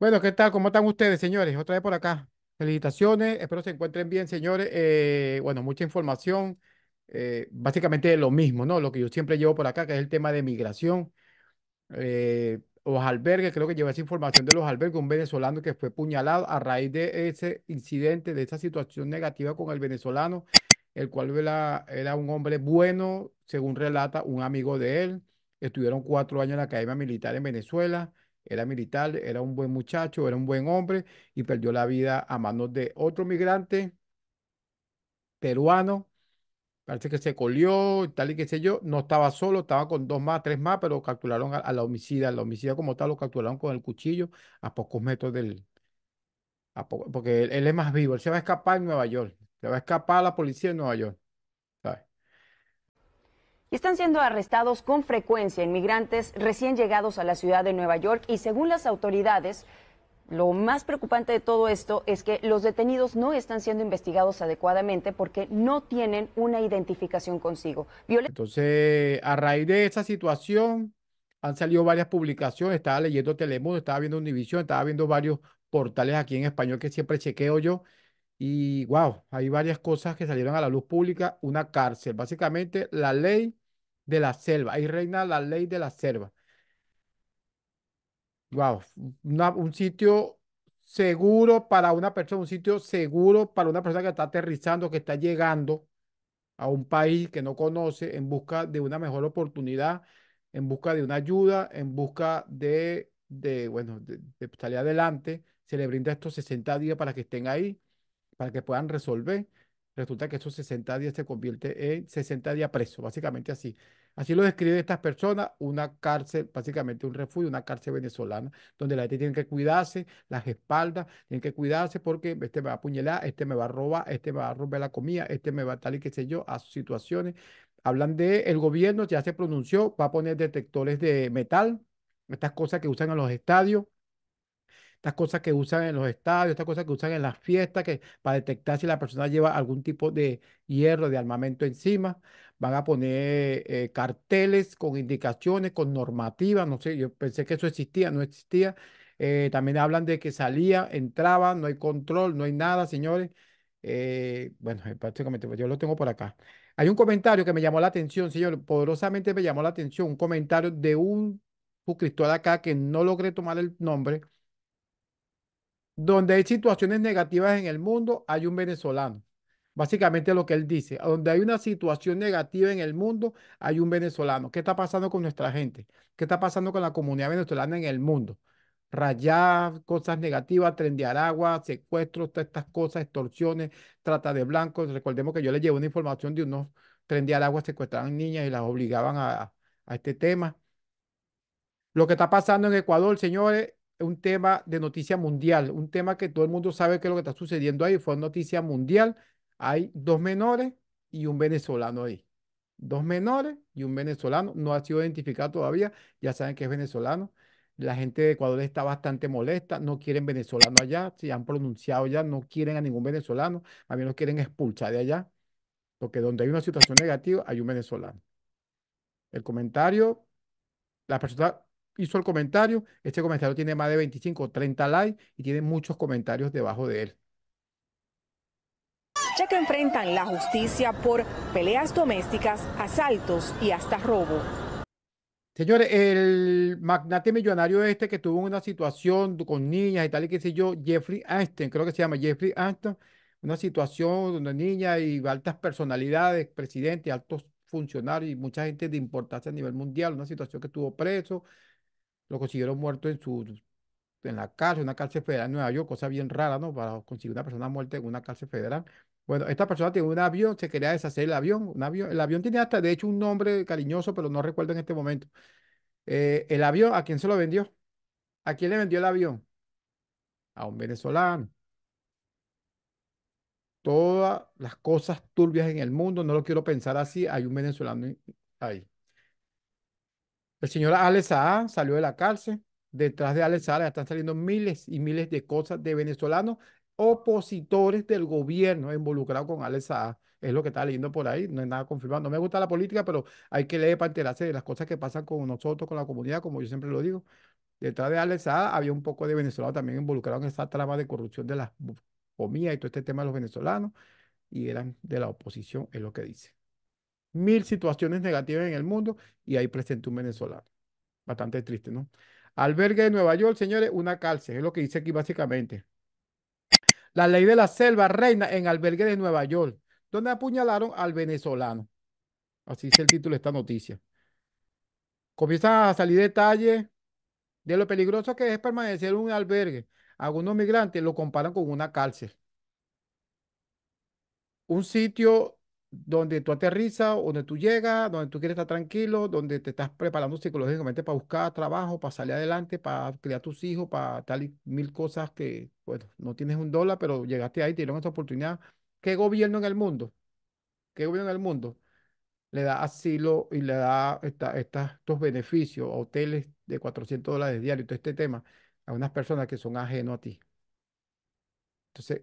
Bueno, ¿qué tal? ¿Cómo están ustedes, señores? Otra vez por acá. Felicitaciones, espero se encuentren bien, señores. Eh, bueno, mucha información, eh, básicamente lo mismo, ¿no? Lo que yo siempre llevo por acá, que es el tema de migración. Eh, los albergues, creo que lleva esa información de los albergues, un venezolano que fue puñalado a raíz de ese incidente, de esa situación negativa con el venezolano, el cual era, era un hombre bueno, según relata un amigo de él. Estuvieron cuatro años en la Academia Militar en Venezuela era militar, era un buen muchacho, era un buen hombre y perdió la vida a manos de otro migrante peruano. Parece que se colió, y tal y qué sé yo. No estaba solo, estaba con dos más, tres más, pero capturaron a, la homicida. La homicida como tal lo capturaron con el cuchillo a pocos metros del... porque él, él, es más vivo, él se va a escapar en Nueva York. Se va a escapar a la policía en Nueva York y están siendo arrestados con frecuencia inmigrantes recién llegados a la ciudad de Nueva York y según las autoridades, lo más preocupante de todo esto es que los detenidos no están siendo investigados adecuadamente porque no tienen una identificación consigo. Entonces, a raíz de esa situación, han salido varias publicaciones. Estaba leyendo Telemundo, estaba viendo Univision, estaba viendo varios portales aquí en español que siempre chequeo yo. Y wow, hay varias cosas que salieron a la luz pública. Una cárcel, básicamente la ley de la selva. Ahí reina la ley de la selva. Wow, un sitio seguro para una persona, un sitio seguro para una persona que está aterrizando, que está llegando a un país que no conoce en busca de una mejor oportunidad, en busca de una ayuda, en busca de, de bueno, de salir adelante. Se le brinda estos 60 días para que estén ahí para que puedan resolver. Resulta que esos 60 días se convierte en 60 días preso, básicamente así. Así lo describen estas personas, una cárcel, básicamente un refugio, una cárcel venezolana, donde la gente tiene que cuidarse, las espaldas, tienen que cuidarse porque este me va a apuñalar, este me va a robar, este me va a romper la comida, este me va a tal y qué sé yo, a situaciones. Hablan de, el gobierno ya se pronunció, va a poner detectores de metal, estas cosas que usan en los estadios estas cosas que usan en los estadios, estas cosas que usan en las fiestas, que para detectar si la persona lleva algún tipo de hierro, de armamento encima. Van a poner eh, carteles con indicaciones, con normativas, no sé, yo pensé que eso existía, no existía. Eh, también hablan de que salía, entraba, no hay control, no hay nada, señores. Eh, bueno, prácticamente pues, yo lo tengo por acá. Hay un comentario que me llamó la atención, señor, poderosamente me llamó la atención, un comentario de un suscriptor acá que no logré tomar el nombre, donde hay situaciones negativas en el mundo, hay un venezolano. Básicamente lo que él dice, donde hay una situación negativa en el mundo, hay un venezolano. ¿Qué está pasando con nuestra gente? ¿Qué está pasando con la comunidad venezolana en el mundo? Rayar, cosas negativas, tren de Aragua, secuestros, todas estas cosas, extorsiones, trata de blancos. Recordemos que yo le llevo una información de unos tren de Aragua secuestraban niñas y las obligaban a, a este tema. Lo que está pasando en Ecuador, señores, un tema de noticia mundial, un tema que todo el mundo sabe que es lo que está sucediendo ahí, fue noticia mundial. Hay dos menores y un venezolano ahí. Dos menores y un venezolano. No ha sido identificado todavía, ya saben que es venezolano. La gente de Ecuador está bastante molesta, no quieren venezolano allá, se han pronunciado ya, no quieren a ningún venezolano, a mí los quieren expulsar de allá, porque donde hay una situación negativa hay un venezolano. El comentario, la persona hizo el comentario, este comentario tiene más de 25 o 30 likes y tiene muchos comentarios debajo de él ya que enfrentan la justicia por peleas domésticas, asaltos y hasta robo. Señores, el magnate millonario este que tuvo una situación con niñas y tal y qué sé yo, Jeffrey Einstein, creo que se llama Jeffrey Einstein, una situación donde niñas y altas personalidades, presidentes, altos funcionarios y mucha gente de importancia a nivel mundial, una situación que estuvo preso, lo consiguieron muerto en su en la cárcel, una cárcel federal en Nueva York, cosa bien rara, ¿no? Para conseguir una persona muerta en una cárcel federal. Bueno, esta persona tiene un avión, se quería deshacer el avión, un avión. El avión tiene hasta, de hecho, un nombre cariñoso, pero no recuerdo en este momento. Eh, el avión, ¿a quién se lo vendió? ¿A quién le vendió el avión? A un venezolano. Todas las cosas turbias en el mundo, no lo quiero pensar así, hay un venezolano ahí. El señor Alex salió de la cárcel. Detrás de Alex Saad están saliendo miles y miles de cosas de venezolanos opositores del gobierno involucrados con Alex Es lo que está leyendo por ahí, no es nada confirmado. No me gusta la política, pero hay que leer para enterarse de las cosas que pasan con nosotros, con la comunidad, como yo siempre lo digo. Detrás de Alex había un poco de venezolano también involucrados en esa trama de corrupción de las comidas y todo este tema de los venezolanos, y eran de la oposición, es lo que dice mil situaciones negativas en el mundo y ahí presentó un venezolano. Bastante triste, ¿no? Albergue de Nueva York, señores, una cárcel, es lo que dice aquí básicamente. La ley de la selva reina en albergue de Nueva York, donde apuñalaron al venezolano. Así es el título de esta noticia. Comienzan a salir detalles de lo peligroso que es permanecer en un albergue. Algunos migrantes lo comparan con una cárcel. Un sitio donde tú aterrizas, donde tú llegas, donde tú quieres estar tranquilo, donde te estás preparando psicológicamente para buscar trabajo, para salir adelante, para criar tus hijos, para tal y mil cosas que, bueno, no tienes un dólar, pero llegaste ahí, te dieron esta oportunidad. ¿Qué gobierno en el mundo? ¿Qué gobierno en el mundo? Le da asilo y le da estos beneficios hoteles de 400 dólares diario todo este tema, a unas personas que son ajenos a ti. Entonces,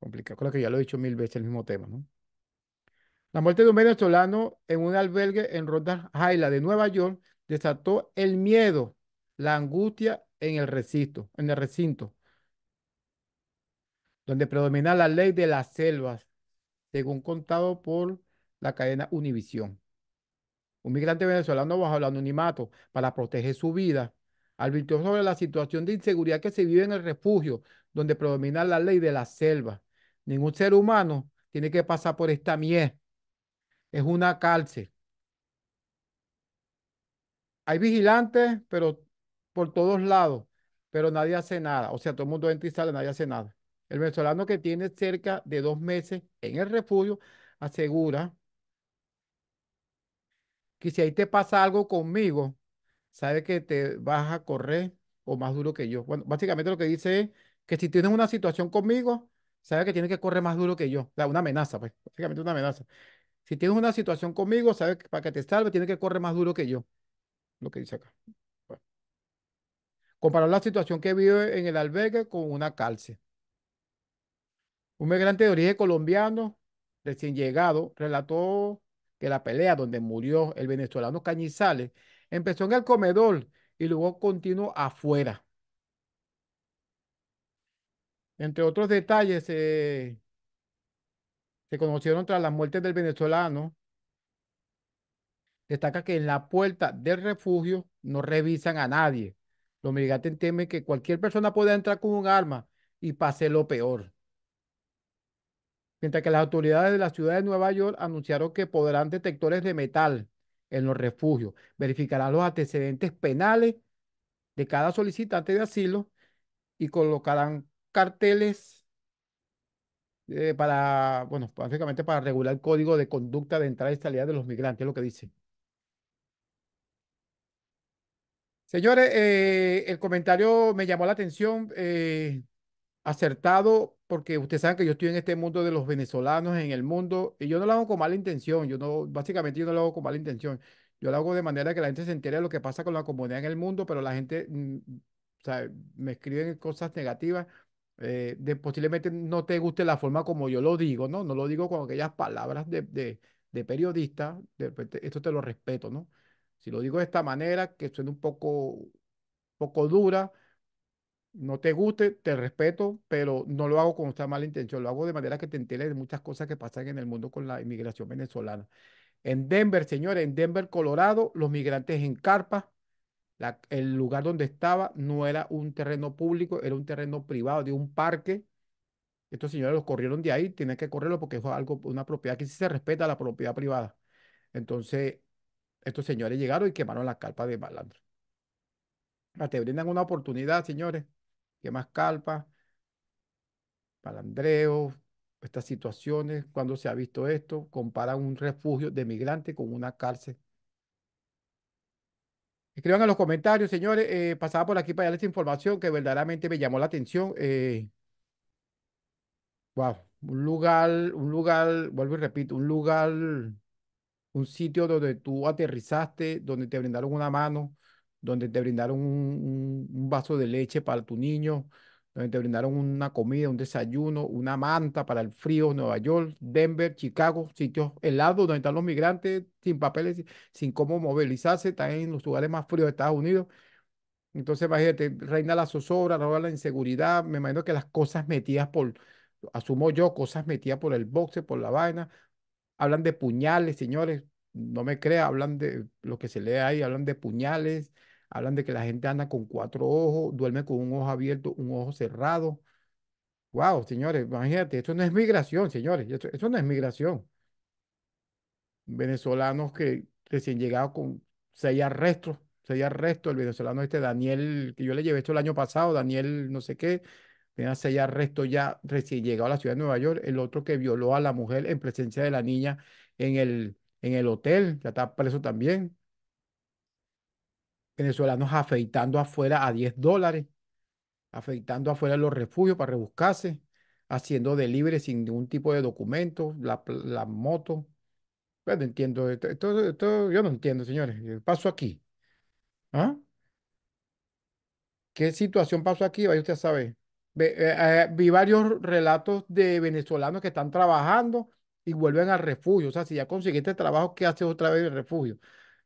complicado. Creo que ya lo he dicho mil veces el mismo tema, ¿no? La muerte de un venezolano en un albergue en Ronda Jaila de Nueva York desató el miedo, la angustia en el recinto, en el recinto, donde predomina la ley de las selvas, según contado por la cadena Univisión. Un migrante venezolano bajo el anonimato para proteger su vida advirtió sobre la situación de inseguridad que se vive en el refugio, donde predomina la ley de las selvas. Ningún ser humano tiene que pasar por esta mierda es una cárcel. Hay vigilantes, pero por todos lados, pero nadie hace nada. O sea, todo el mundo entra y sale, nadie hace nada. El venezolano que tiene cerca de dos meses en el refugio asegura que si ahí te pasa algo conmigo, sabe que te vas a correr o más duro que yo. Bueno, básicamente lo que dice es que si tienes una situación conmigo, sabe que tienes que correr más duro que yo. O una amenaza, pues, básicamente una amenaza. Si tienes una situación conmigo, sabes que para que te salve, tienes que correr más duro que yo. Lo que dice acá. Comparó Comparar la situación que vive en el albergue con una cárcel. Un migrante de origen colombiano, recién llegado, relató que la pelea donde murió el venezolano Cañizales empezó en el comedor y luego continuó afuera. Entre otros detalles, eh, se conocieron tras las muertes del venezolano. Destaca que en la puerta del refugio no revisan a nadie. Los migrantes temen que cualquier persona pueda entrar con un arma y pase lo peor. Mientras que las autoridades de la ciudad de Nueva York anunciaron que podrán detectores de metal en los refugios, verificarán los antecedentes penales de cada solicitante de asilo y colocarán carteles eh, para, bueno, básicamente para regular el código de conducta de entrada y salida de los migrantes, es lo que dice. Señores, eh, el comentario me llamó la atención, eh, acertado, porque ustedes saben que yo estoy en este mundo de los venezolanos en el mundo, y yo no lo hago con mala intención, yo no, básicamente yo no lo hago con mala intención, yo lo hago de manera que la gente se entere de lo que pasa con la comunidad en el mundo, pero la gente, mm, me escriben cosas negativas eh, posiblemente no te guste la forma como yo lo digo, ¿no? No lo digo con aquellas palabras de, de, de periodista, pues, esto te lo respeto, ¿no? Si lo digo de esta manera, que suena un poco, poco dura, no te guste, te respeto, pero no lo hago con esta mala intención, lo hago de manera que te enteres de muchas cosas que pasan en el mundo con la inmigración venezolana. En Denver, señores, en Denver, Colorado, los migrantes en carpa el lugar donde estaba no era un terreno público, era un terreno privado de un parque. Estos señores los corrieron de ahí, tienen que correrlo porque es algo, una propiedad que sí se respeta la propiedad privada. Entonces, estos señores llegaron y quemaron la calpa de malandro. Te brindan una oportunidad, señores. Quemas más calpa? estas situaciones, cuando se ha visto esto, comparan un refugio de migrante con una cárcel Escriban en los comentarios, señores. Eh, pasaba por aquí para darles información que verdaderamente me llamó la atención. wow, eh. un lugar, un lugar, vuelvo y repito, un lugar, un sitio donde tú aterrizaste, donde te brindaron una mano, donde te brindaron un vaso de leche para tu niño, donde te brindaron una comida, un desayuno, una manta para el frío, Nueva York, Denver, Chicago, sitios helados donde están los migrantes sin papeles, sin cómo movilizarse, están en los lugares más fríos de Estados Unidos. Entonces, imagínate, reina la zozobra, roba la inseguridad, me imagino que las cosas metidas por, asumo yo, cosas metidas por el boxe, por la vaina, hablan de puñales, señores, no me crea, hablan de lo que se lee ahí, hablan de puñales, hablan de que la gente anda con cuatro ojos, duerme con un ojo abierto, un ojo cerrado. Wow, señores, imagínate, esto no es migración, señores, esto, no es migración. Venezolanos que recién llegados con seis arrestos, seis arrestos, el venezolano este Daniel, que yo le llevé esto el año pasado, Daniel no sé qué, tenía seis arrestos ya recién llegado a la ciudad de Nueva York, el otro que violó a la mujer en presencia de la niña en el, en el hotel, ya está preso también, venezolanos afeitando afuera a 10 dólares, afeitando afuera los refugios para rebuscarse, haciendo delivery sin ningún tipo de documento, la, moto. Bueno, entiendo, yo no entiendo, señores. ¿Qué pasó aquí? ¿Ah? ¿Qué situación pasó aquí? Vaya usted sabe. Eh, eh, vi varios relatos de venezolanos que están trabajando y vuelven al refugio. O sea, si ya este trabajo, ¿qué haces otra vez en el refugio?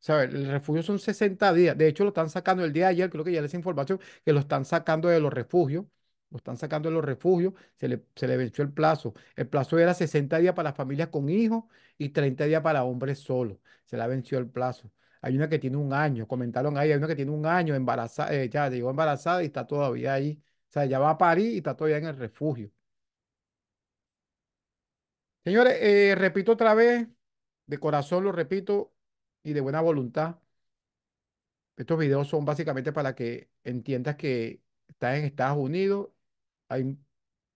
¿sabes? El refugio son 60 días. De hecho, lo están sacando el día de ayer, creo que ya les información, que lo están sacando de los refugios. Lo están sacando de los refugios, se le, venció el plazo. El plazo era 60 días para las familias con hijos y 30 días para hombres solos. Se le venció el plazo. Hay una que tiene un año, comentaron ahí, hay una que tiene un año embarazada, eh, ya llegó embarazada y está todavía ahí. O sea, ya va a París y está todavía en el refugio. Señores, eh, repito otra vez, de corazón lo repito, y de buena voluntad. Estos videos son básicamente para que entiendas que estás en Estados Unidos, hay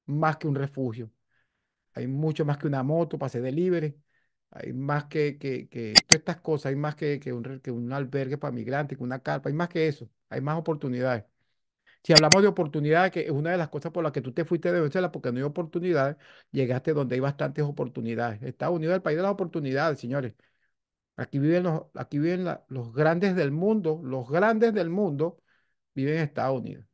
más que un refugio, hay mucho más que una moto para hacer libre, hay más que, que, que todas estas cosas, hay más que, que, un, que un albergue para migrantes, que una carpa, hay más que eso, hay más oportunidades. Si hablamos de oportunidades, que es una de las cosas por las que tú te fuiste de Venezuela, porque no hay oportunidades, llegaste donde hay bastantes oportunidades. Estados Unidos es el país de las oportunidades, señores. Aquí viven, los, aquí viven los grandes del mundo, los grandes del mundo viven en Estados Unidos.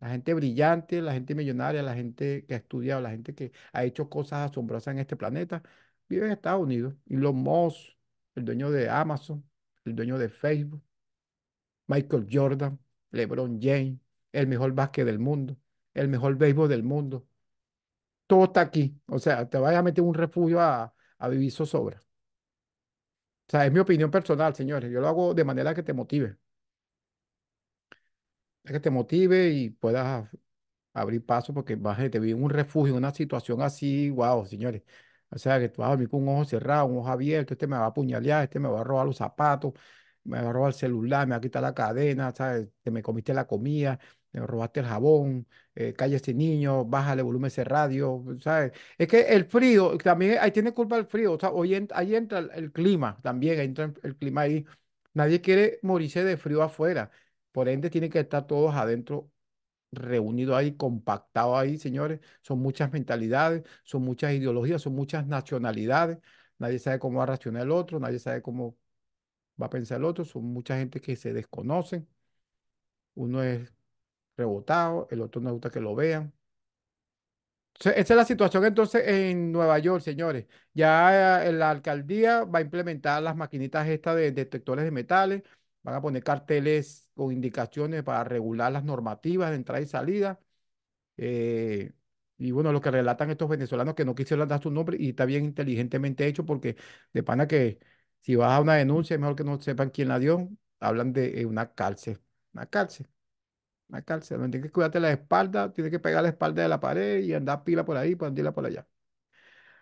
La gente brillante, la gente millonaria, la gente que ha estudiado, la gente que ha hecho cosas asombrosas en este planeta, viven en Estados Unidos. Y los Moss, el dueño de Amazon, el dueño de Facebook, Michael Jordan, LeBron James, el mejor básquet del mundo, el mejor béisbol del mundo. Todo está aquí. O sea, te vas a meter un refugio a, a vivir zozobra. O sea, es mi opinión personal, señores. Yo lo hago de manera que te motive. Que te motive y puedas abrir paso porque vas te vi en un refugio, en una situación así, wow, señores. O sea, que tú vas a dormir con un ojo cerrado, un ojo abierto, este me va a apuñalear, este me va a robar los zapatos, me va a robar el celular, me va a quitar la cadena, ¿sabes? Te me comiste la comida, eh, robaste el jabón, eh, calla este niño, bájale volumen ese radio, ¿sabes? Es que el frío, también ahí tiene culpa el frío, o sea, hoy ahí entra el, clima, también ahí entra el clima ahí. Nadie quiere morirse de frío afuera, por ende tienen que estar todos adentro reunidos ahí, compactados ahí, señores. Son muchas mentalidades, son muchas ideologías, son muchas nacionalidades. Nadie sabe cómo va a reaccionar el otro, nadie sabe cómo va a pensar el otro. Son mucha gente que se desconocen. Uno es rebotado, el otro no gusta que lo vean. esa es la situación entonces en Nueva York, señores. Ya eh, la alcaldía va a implementar las maquinitas estas de detectores de metales, van a poner carteles con indicaciones para regular las normativas de entrada y salida. Eh, y bueno, lo que relatan estos venezolanos que no quisieron dar su nombre y está bien inteligentemente hecho porque de pana que si vas a una denuncia es mejor que no sepan quién la dio. Hablan de eh, una cárcel, una cárcel la cárcel, no tienes que cuidarte la espalda, tienes que pegar la espalda de la pared y andar pila por ahí, pandila por allá.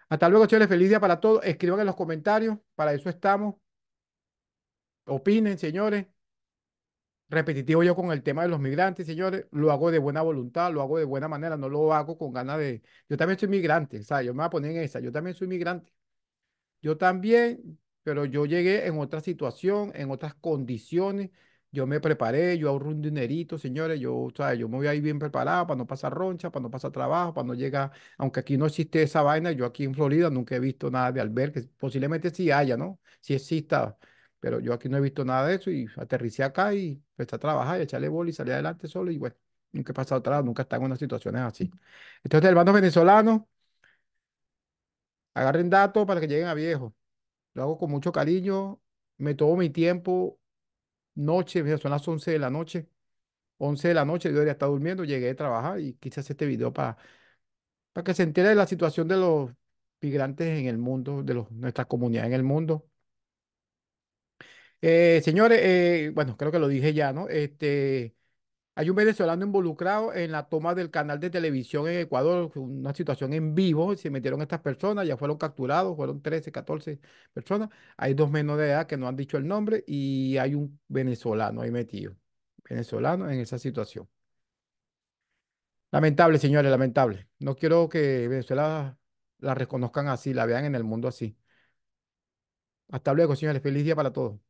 Hasta luego, señores. feliz día para todos. Escriban en los comentarios, para eso estamos. Opinen, señores. Repetitivo yo con el tema de los migrantes, señores. Lo hago de buena voluntad, lo hago de buena manera, no lo hago con ganas de. Yo también soy migrante, o sea, yo me voy a poner en esa. Yo también soy migrante. Yo también, pero yo llegué en otra situación, en otras condiciones yo me preparé, yo ahorré un dinerito, señores, yo, yo me voy ahí bien preparado para no pasar roncha, para no pasar trabajo, para no llegar, aunque aquí no existe esa vaina, yo aquí en Florida nunca he visto nada de albergue, posiblemente sí haya, ¿no? Si exista, pero yo aquí no he visto nada de eso y aterricé acá y empecé a trabajar y echarle bola y salí adelante solo y bueno, nunca he pasado atrás, nunca están en unas situaciones así. Entonces, hermanos venezolanos, agarren datos para que lleguen a viejo. Lo hago con mucho cariño, me tomo mi tiempo, noche, son las 11 de la noche, 11 de la noche, yo ya estaba durmiendo, llegué a trabajar y quise hacer este video para, para que se entere de la situación de los migrantes en el mundo, de los, nuestra comunidad en el mundo. Eh, señores, eh, bueno, creo que lo dije ya, ¿no? Este, hay un venezolano involucrado en la toma del canal de televisión en Ecuador, una situación en vivo, se metieron estas personas, ya fueron capturados, fueron 13, 14 personas. Hay dos menores de edad que no han dicho el nombre y hay un venezolano ahí metido, venezolano en esa situación. Lamentable, señores, lamentable. No quiero que Venezuela la reconozcan así, la vean en el mundo así. Hasta luego, señores. Feliz día para todos.